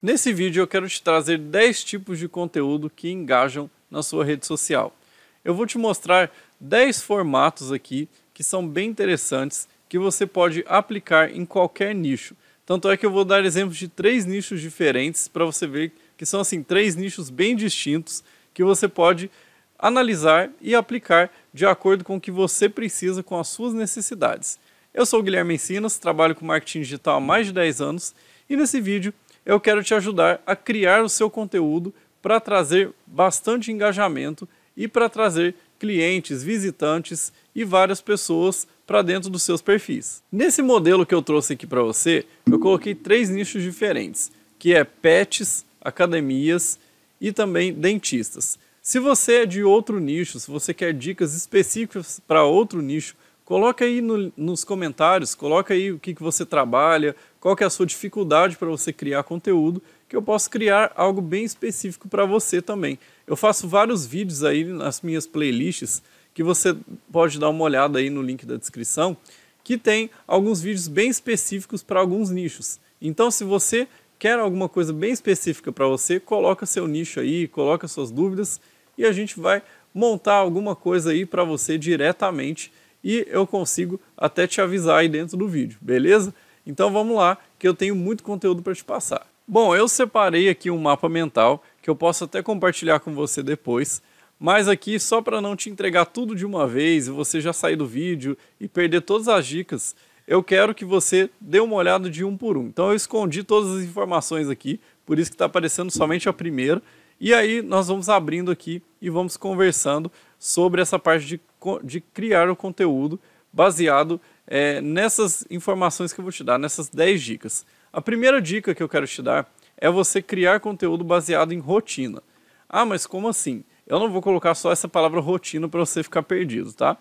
Nesse vídeo eu quero te trazer 10 tipos de conteúdo que engajam na sua rede social. Eu vou te mostrar 10 formatos aqui que são bem interessantes que você pode aplicar em qualquer nicho. Tanto é que eu vou dar exemplos de três nichos diferentes para você ver que são assim três nichos bem distintos que você pode analisar e aplicar de acordo com o que você precisa com as suas necessidades. Eu sou o Guilherme Encinas, trabalho com marketing digital há mais de 10 anos e nesse vídeo eu quero te ajudar a criar o seu conteúdo para trazer bastante engajamento e para trazer clientes, visitantes e várias pessoas para dentro dos seus perfis. Nesse modelo que eu trouxe aqui para você, eu coloquei três nichos diferentes, que é pets, academias e também dentistas. Se você é de outro nicho, se você quer dicas específicas para outro nicho Coloca aí no, nos comentários, coloca aí o que, que você trabalha, qual que é a sua dificuldade para você criar conteúdo, que eu posso criar algo bem específico para você também. Eu faço vários vídeos aí nas minhas playlists, que você pode dar uma olhada aí no link da descrição, que tem alguns vídeos bem específicos para alguns nichos. Então, se você quer alguma coisa bem específica para você, coloca seu nicho aí, coloca suas dúvidas e a gente vai montar alguma coisa aí para você diretamente e eu consigo até te avisar aí dentro do vídeo, beleza? Então vamos lá, que eu tenho muito conteúdo para te passar. Bom, eu separei aqui um mapa mental que eu posso até compartilhar com você depois, mas aqui só para não te entregar tudo de uma vez e você já sair do vídeo e perder todas as dicas, eu quero que você dê uma olhada de um por um. Então eu escondi todas as informações aqui, por isso que está aparecendo somente a primeira, e aí nós vamos abrindo aqui e vamos conversando sobre essa parte de de criar o conteúdo baseado é, nessas informações que eu vou te dar, nessas 10 dicas. A primeira dica que eu quero te dar é você criar conteúdo baseado em rotina. Ah, mas como assim? Eu não vou colocar só essa palavra rotina para você ficar perdido, tá?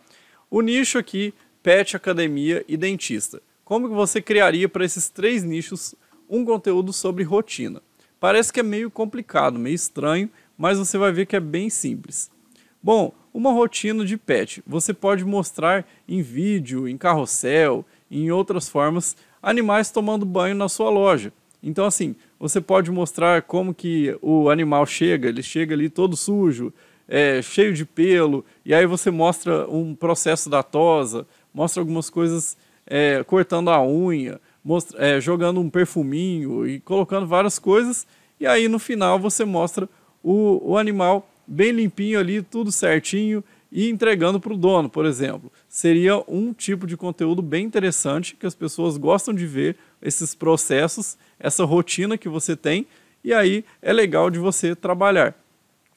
O nicho aqui, pet, academia e dentista. Como que você criaria para esses três nichos um conteúdo sobre rotina? Parece que é meio complicado, meio estranho, mas você vai ver que é bem simples. Bom, uma rotina de pet. Você pode mostrar em vídeo, em carrossel, em outras formas, animais tomando banho na sua loja. Então assim, você pode mostrar como que o animal chega, ele chega ali todo sujo, é, cheio de pelo, e aí você mostra um processo da tosa, mostra algumas coisas é, cortando a unha, mostra, é, jogando um perfuminho e colocando várias coisas, e aí no final você mostra o, o animal bem limpinho ali, tudo certinho e entregando para o dono, por exemplo. Seria um tipo de conteúdo bem interessante que as pessoas gostam de ver esses processos, essa rotina que você tem, e aí é legal de você trabalhar.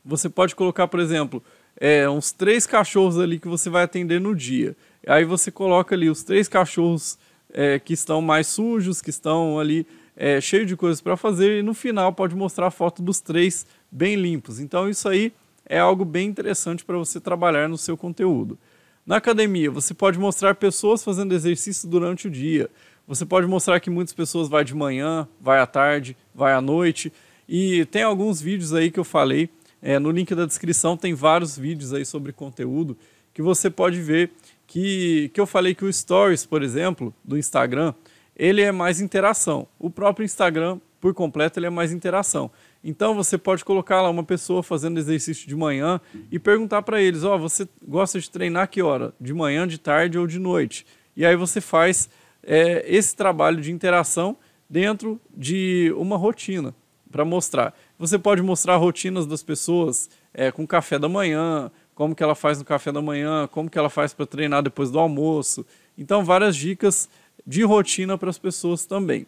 Você pode colocar, por exemplo, é, uns três cachorros ali que você vai atender no dia. Aí você coloca ali os três cachorros é, que estão mais sujos, que estão ali é, cheio de coisas para fazer, e no final pode mostrar a foto dos três bem limpos. Então, isso aí é algo bem interessante para você trabalhar no seu conteúdo. Na academia, você pode mostrar pessoas fazendo exercício durante o dia. Você pode mostrar que muitas pessoas vai de manhã, vai à tarde, vai à noite. E tem alguns vídeos aí que eu falei. É, no link da descrição tem vários vídeos aí sobre conteúdo que você pode ver que, que eu falei que o Stories, por exemplo, do Instagram, ele é mais interação. O próprio Instagram, por completo, ele é mais interação. Então você pode colocar lá uma pessoa fazendo exercício de manhã e perguntar para eles: ó, oh, você gosta de treinar que hora? De manhã, de tarde ou de noite? E aí você faz é, esse trabalho de interação dentro de uma rotina para mostrar. Você pode mostrar rotinas das pessoas é, com café da manhã, como que ela faz no café da manhã, como que ela faz para treinar depois do almoço. Então várias dicas de rotina para as pessoas também.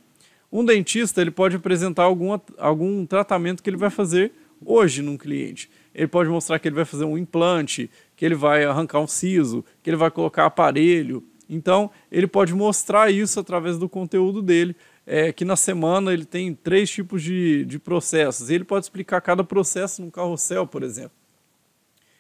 Um dentista ele pode apresentar algum, algum tratamento que ele vai fazer hoje num cliente. Ele pode mostrar que ele vai fazer um implante, que ele vai arrancar um siso, que ele vai colocar aparelho. Então, ele pode mostrar isso através do conteúdo dele, é, que na semana ele tem três tipos de, de processos. Ele pode explicar cada processo num carrossel, por exemplo.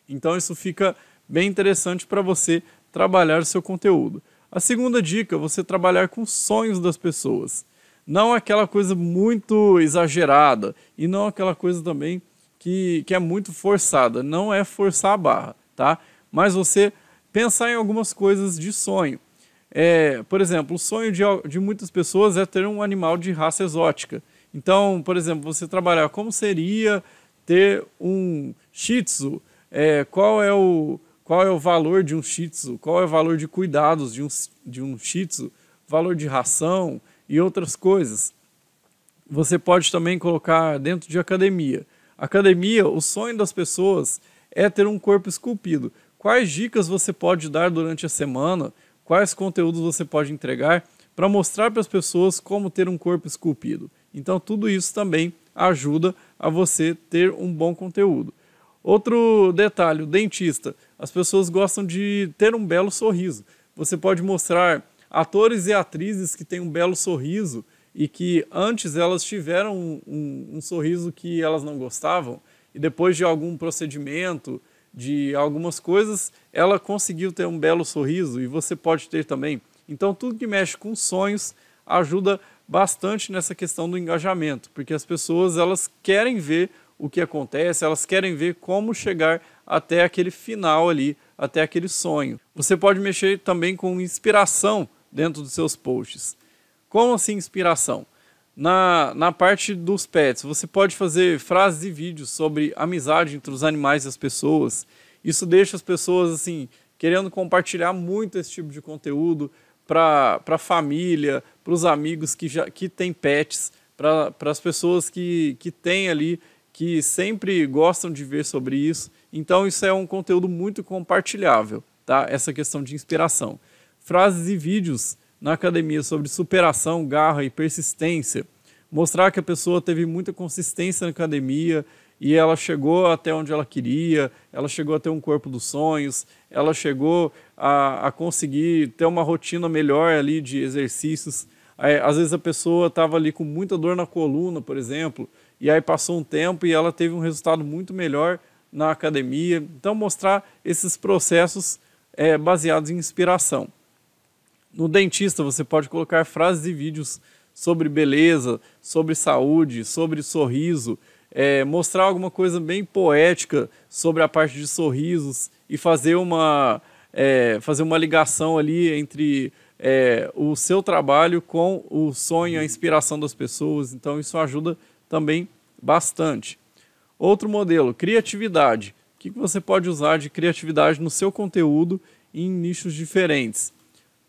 Então, isso fica bem interessante para você trabalhar o seu conteúdo. A segunda dica é você trabalhar com sonhos das pessoas. Não aquela coisa muito exagerada e não aquela coisa também que, que é muito forçada. Não é forçar a barra, tá? Mas você pensar em algumas coisas de sonho. É, por exemplo, o sonho de, de muitas pessoas é ter um animal de raça exótica. Então, por exemplo, você trabalhar como seria ter um Shih Tzu, é, qual, é o, qual é o valor de um Shih Tzu, qual é o valor de cuidados de um, de um Shih Tzu, valor de ração, e outras coisas. Você pode também colocar dentro de academia. Academia, o sonho das pessoas é ter um corpo esculpido. Quais dicas você pode dar durante a semana? Quais conteúdos você pode entregar para mostrar para as pessoas como ter um corpo esculpido? Então, tudo isso também ajuda a você ter um bom conteúdo. Outro detalhe, o dentista. As pessoas gostam de ter um belo sorriso. Você pode mostrar atores e atrizes que têm um belo sorriso e que antes elas tiveram um, um, um sorriso que elas não gostavam e depois de algum procedimento, de algumas coisas, ela conseguiu ter um belo sorriso e você pode ter também. Então, tudo que mexe com sonhos ajuda bastante nessa questão do engajamento, porque as pessoas elas querem ver o que acontece, elas querem ver como chegar até aquele final ali, até aquele sonho. Você pode mexer também com inspiração dentro dos seus posts. Como assim inspiração? Na, na parte dos pets, você pode fazer frases e vídeos sobre amizade entre os animais e as pessoas. Isso deixa as pessoas assim querendo compartilhar muito esse tipo de conteúdo para a família, para os amigos que já que têm pets, para as pessoas que, que têm ali, que sempre gostam de ver sobre isso. Então, isso é um conteúdo muito compartilhável, tá? Essa questão de inspiração frases e vídeos na academia sobre superação, garra e persistência. Mostrar que a pessoa teve muita consistência na academia e ela chegou até onde ela queria, ela chegou a ter um corpo dos sonhos, ela chegou a, a conseguir ter uma rotina melhor ali de exercícios. Aí, às vezes a pessoa estava ali com muita dor na coluna, por exemplo, e aí passou um tempo e ela teve um resultado muito melhor na academia. Então, mostrar esses processos é, baseados em inspiração. No dentista, você pode colocar frases e vídeos sobre beleza, sobre saúde, sobre sorriso, é, mostrar alguma coisa bem poética sobre a parte de sorrisos e fazer uma, é, fazer uma ligação ali entre é, o seu trabalho com o sonho, a inspiração das pessoas. Então, isso ajuda também bastante. Outro modelo, criatividade. O que você pode usar de criatividade no seu conteúdo em nichos diferentes?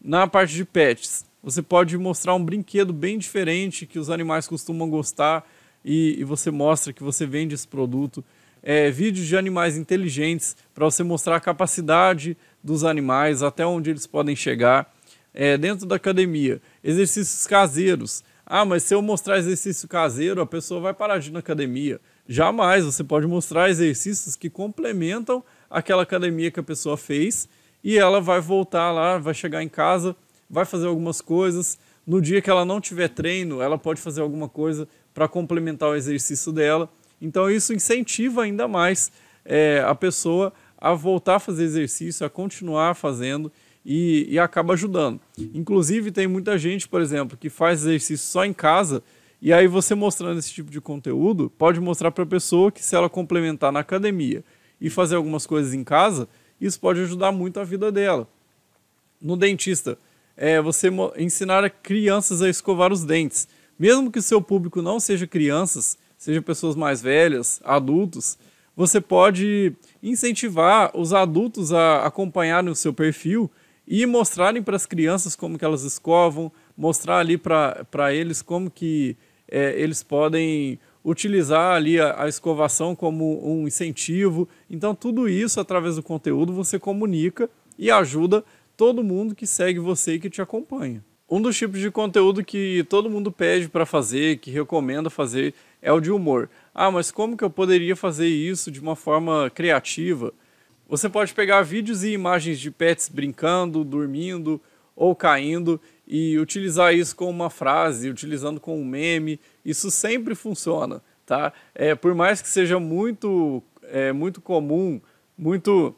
Na parte de pets, você pode mostrar um brinquedo bem diferente que os animais costumam gostar e, e você mostra que você vende esse produto. É, vídeos de animais inteligentes para você mostrar a capacidade dos animais, até onde eles podem chegar. É, dentro da academia, exercícios caseiros. Ah, mas se eu mostrar exercício caseiro, a pessoa vai parar de ir na academia. Jamais, você pode mostrar exercícios que complementam aquela academia que a pessoa fez e ela vai voltar lá, vai chegar em casa, vai fazer algumas coisas. No dia que ela não tiver treino, ela pode fazer alguma coisa para complementar o exercício dela. Então, isso incentiva ainda mais é, a pessoa a voltar a fazer exercício, a continuar fazendo e, e, acaba ajudando. Inclusive, tem muita gente, por exemplo, que faz exercício só em casa. E aí, você mostrando esse tipo de conteúdo, pode mostrar para a pessoa que se ela complementar na academia e fazer algumas coisas em casa, isso pode ajudar muito a vida dela. No dentista, é você ensinar crianças a escovar os dentes. Mesmo que o seu público não seja crianças, seja pessoas mais velhas, adultos, você pode incentivar os adultos a acompanharem o seu perfil e mostrarem para as crianças como que elas escovam, mostrar ali para eles como que é, eles podem utilizar ali a, a, escovação como um incentivo. Então, tudo isso através do conteúdo você comunica e ajuda todo mundo que segue você e que te acompanha. Um dos tipos de conteúdo que todo mundo pede para fazer, que recomenda fazer, é o de humor. Ah, mas como que eu poderia fazer isso de uma forma criativa? Você pode pegar vídeos e imagens de pets brincando, dormindo ou caindo e utilizar isso com uma frase, utilizando com um meme, isso sempre funciona, tá? É, por mais que seja muito, é, muito comum, muito,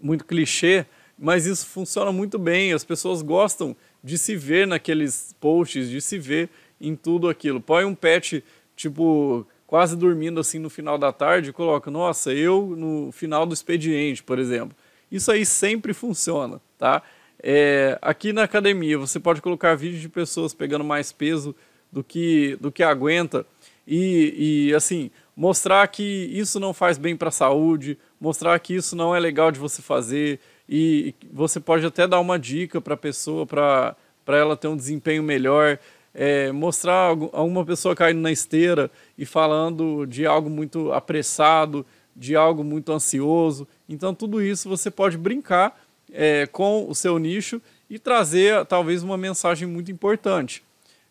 muito clichê, mas isso funciona muito bem. As pessoas gostam de se ver naqueles posts, de se ver em tudo aquilo. Põe um pet, tipo, quase dormindo assim no final da tarde, coloca, nossa, eu no final do expediente, por exemplo. Isso aí sempre funciona, tá? É, aqui na academia, você pode colocar vídeos de pessoas pegando mais peso do que, do que aguenta e, e assim, mostrar que isso não faz bem para a saúde, mostrar que isso não é legal de você fazer e, e você pode até dar uma dica para a pessoa para ela ter um desempenho melhor. É, mostrar alguma pessoa caindo na esteira e falando de algo muito apressado, de algo muito ansioso. Então, tudo isso você pode brincar é, com o seu nicho e trazer talvez uma mensagem muito importante.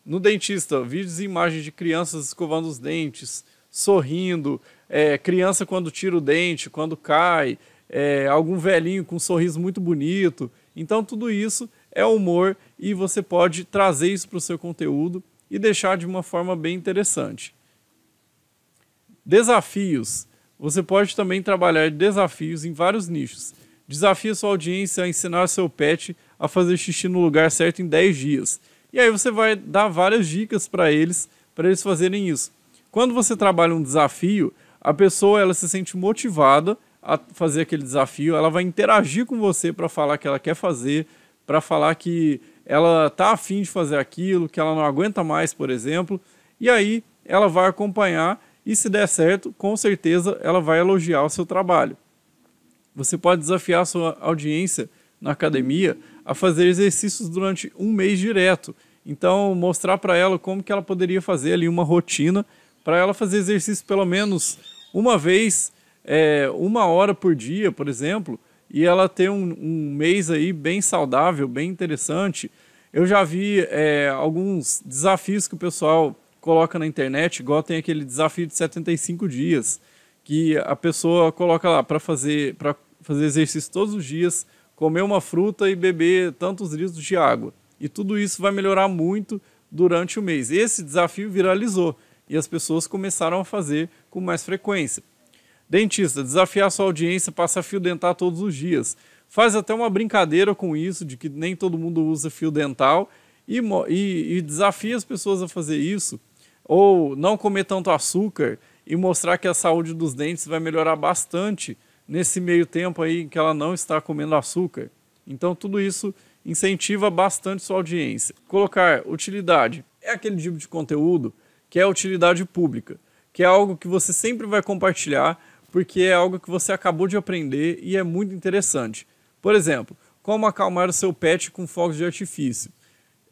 No dentista, vídeos e imagens de crianças escovando os dentes, sorrindo, é, criança quando tira o dente, quando cai, é, algum velhinho com um sorriso muito bonito. Então, tudo isso é humor e você pode trazer isso para o seu conteúdo e deixar de uma forma bem interessante. Desafios. Você pode também trabalhar desafios em vários nichos. Desafia sua audiência a ensinar seu pet a fazer xixi no lugar certo em 10 dias. E aí você vai dar várias dicas para eles, para eles fazerem isso. Quando você trabalha um desafio, a pessoa ela se sente motivada a fazer aquele desafio, ela vai interagir com você para falar que ela quer fazer, para falar que ela tá afim de fazer aquilo, que ela não aguenta mais, por exemplo. E aí ela vai acompanhar e se der certo, com certeza ela vai elogiar o seu trabalho. Você pode desafiar sua audiência na academia a fazer exercícios durante um mês direto. Então, mostrar para ela como que ela poderia fazer ali uma rotina para ela fazer exercício pelo menos uma vez, é, uma hora por dia, por exemplo, e ela ter um, um mês aí bem saudável, bem interessante. Eu já vi é, alguns desafios que o pessoal coloca na internet, igual tem aquele desafio de 75 dias, que a pessoa coloca lá para fazer, para fazer exercício todos os dias, comer uma fruta e beber tantos litros de água. E tudo isso vai melhorar muito durante o mês. Esse desafio viralizou e as pessoas começaram a fazer com mais frequência. Dentista, desafiar sua audiência, passa fio dental todos os dias. Faz até uma brincadeira com isso, de que nem todo mundo usa fio dental, e, e, e desafia as pessoas a fazer isso, ou não comer tanto açúcar e mostrar que a saúde dos dentes vai melhorar bastante nesse meio tempo aí que ela não está comendo açúcar. Então tudo isso incentiva bastante sua audiência. Colocar utilidade é aquele tipo de conteúdo que é utilidade pública, que é algo que você sempre vai compartilhar porque é algo que você acabou de aprender e é muito interessante. Por exemplo, como acalmar o seu pet com fogos de artifício.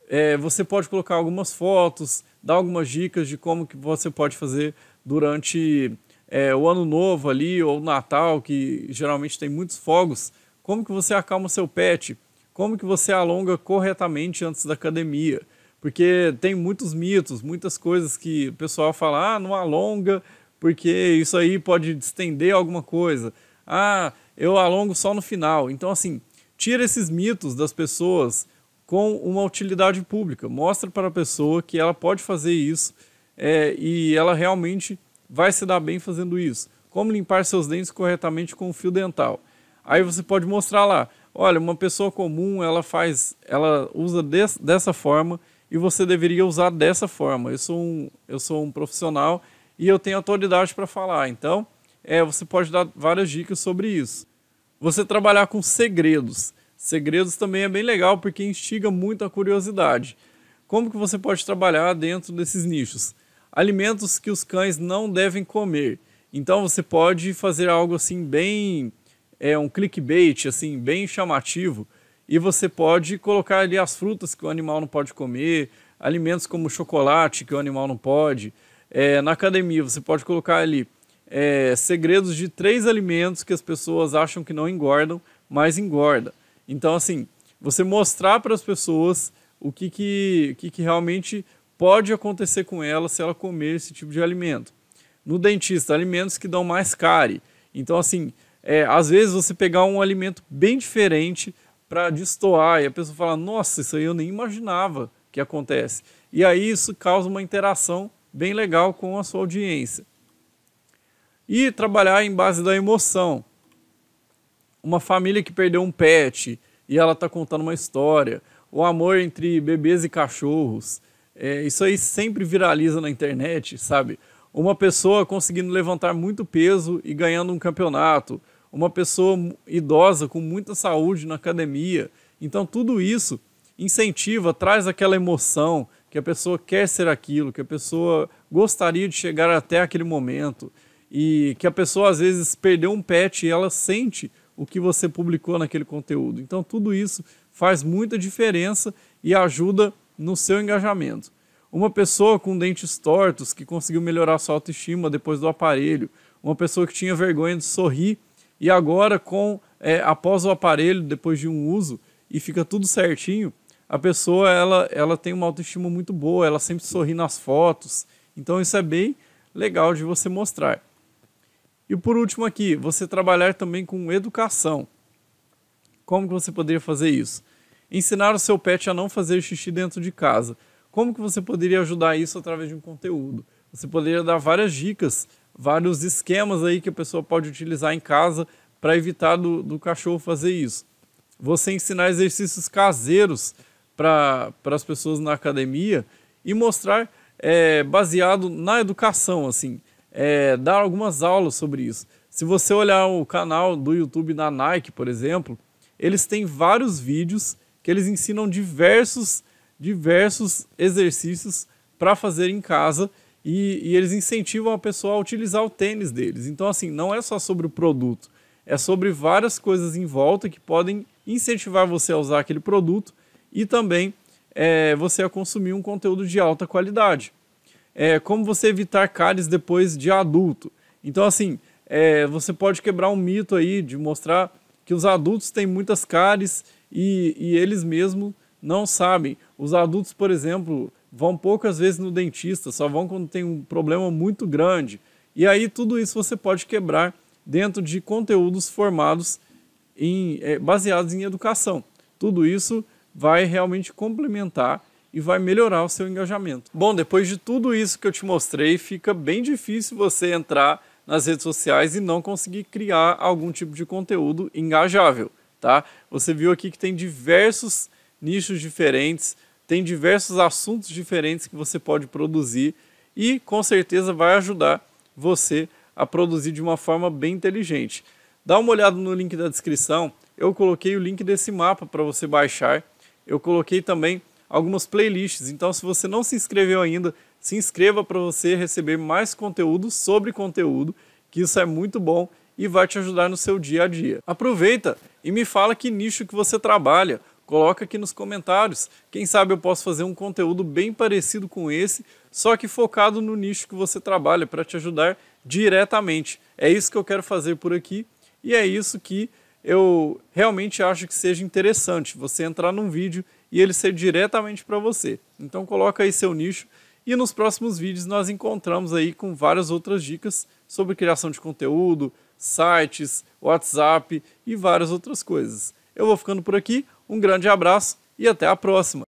É, você pode colocar algumas fotos, dar algumas dicas de como que você pode fazer durante é, o Ano Novo ali ou o Natal, que geralmente tem muitos fogos, como que você acalma o seu pet? Como que você alonga corretamente antes da academia? Porque tem muitos mitos, muitas coisas que o pessoal fala, ah, não alonga, porque isso aí pode distender alguma coisa. Ah, eu alongo só no final. Então, assim, tira esses mitos das pessoas com uma utilidade pública. Mostra para a pessoa que ela pode fazer isso é, e ela realmente vai se dar bem fazendo isso. Como limpar seus dentes corretamente com o fio dental. Aí você pode mostrar lá, olha, uma pessoa comum, ela faz, ela usa des, dessa forma e você deveria usar dessa forma. Eu sou um, eu sou um profissional e eu tenho autoridade para falar. Então, é, você pode dar várias dicas sobre isso. Você trabalhar com segredos. Segredos também é bem legal porque instiga muito a curiosidade. Como que você pode trabalhar dentro desses nichos? alimentos que os cães não devem comer. Então você pode fazer algo assim bem é um clickbait assim bem chamativo e você pode colocar ali as frutas que o animal não pode comer, alimentos como chocolate que o animal não pode. É, na academia você pode colocar ali é, segredos de três alimentos que as pessoas acham que não engordam, mas engorda. Então assim você mostrar para as pessoas o que que, que, que realmente pode acontecer com ela se ela comer esse tipo de alimento. No dentista, alimentos que dão mais cárie. Então, assim, é, às vezes você pegar um alimento bem diferente para destoar e a pessoa fala: Nossa, isso aí eu nem imaginava que acontece. E aí isso causa uma interação bem legal com a sua audiência. E trabalhar em base da emoção. Uma família que perdeu um pet e ela está contando uma história. O amor entre bebês e cachorros. É, isso aí sempre viraliza na internet, sabe? Uma pessoa conseguindo levantar muito peso e ganhando um campeonato, uma pessoa idosa com muita saúde na academia. Então, tudo isso incentiva, traz aquela emoção que a pessoa quer ser aquilo, que a pessoa gostaria de chegar até aquele momento e que a pessoa às vezes perdeu um pet e ela sente o que você publicou naquele conteúdo. Então, tudo isso faz muita diferença e ajuda no seu engajamento. Uma pessoa com dentes tortos que conseguiu melhorar sua autoestima depois do aparelho, uma pessoa que tinha vergonha de sorrir e agora com é, após o aparelho, depois de um uso e fica tudo certinho, a pessoa ela, ela tem uma autoestima muito boa, ela sempre sorri nas fotos. Então isso é bem legal de você mostrar. E por último aqui, você trabalhar também com educação. Como que você poderia fazer isso? Ensinar o seu pet a não fazer xixi dentro de casa. Como que você poderia ajudar isso através de um conteúdo? Você poderia dar várias dicas, vários esquemas aí que a pessoa pode utilizar em casa para evitar do, do cachorro fazer isso. Você ensinar exercícios caseiros para as pessoas na academia e mostrar é, baseado na educação, assim, é, dar algumas aulas sobre isso. Se você olhar o canal do YouTube da Nike, por exemplo, eles têm vários vídeos que eles ensinam diversos, diversos exercícios para fazer em casa e, e, eles incentivam a pessoa a utilizar o tênis deles. Então, assim, não é só sobre o produto, é sobre várias coisas em volta que podem incentivar você a usar aquele produto e também é, você a consumir um conteúdo de alta qualidade. É, como você evitar cáries depois de adulto. Então, assim, é, você pode quebrar um mito aí de mostrar que os adultos têm muitas cáries e, e eles mesmos não sabem. Os adultos, por exemplo, vão poucas vezes no dentista, só vão quando tem um problema muito grande. E aí tudo isso você pode quebrar dentro de conteúdos formados em, é, baseados em educação. Tudo isso vai realmente complementar e vai melhorar o seu engajamento. Bom, depois de tudo isso que eu te mostrei, fica bem difícil você entrar nas redes sociais e não conseguir criar algum tipo de conteúdo engajável tá? Você viu aqui que tem diversos nichos diferentes, tem diversos assuntos diferentes que você pode produzir e com certeza vai ajudar você a produzir de uma forma bem inteligente. Dá uma olhada no link da descrição, eu coloquei o link desse mapa para você baixar. Eu coloquei também algumas playlists, então se você não se inscreveu ainda, se inscreva para você receber mais conteúdo sobre conteúdo, que isso é muito bom e vai te ajudar no seu dia a dia. Aproveita e me fala que nicho que você trabalha. Coloca aqui nos comentários. Quem sabe eu posso fazer um conteúdo bem parecido com esse, só que focado no nicho que você trabalha para te ajudar diretamente. É isso que eu quero fazer por aqui e é isso que eu realmente acho que seja interessante você entrar num vídeo e ele ser diretamente para você. Então coloca aí seu nicho e nos próximos vídeos nós encontramos aí com várias outras dicas sobre criação de conteúdo, sites, WhatsApp e várias outras coisas. Eu vou ficando por aqui, um grande abraço e até a próxima!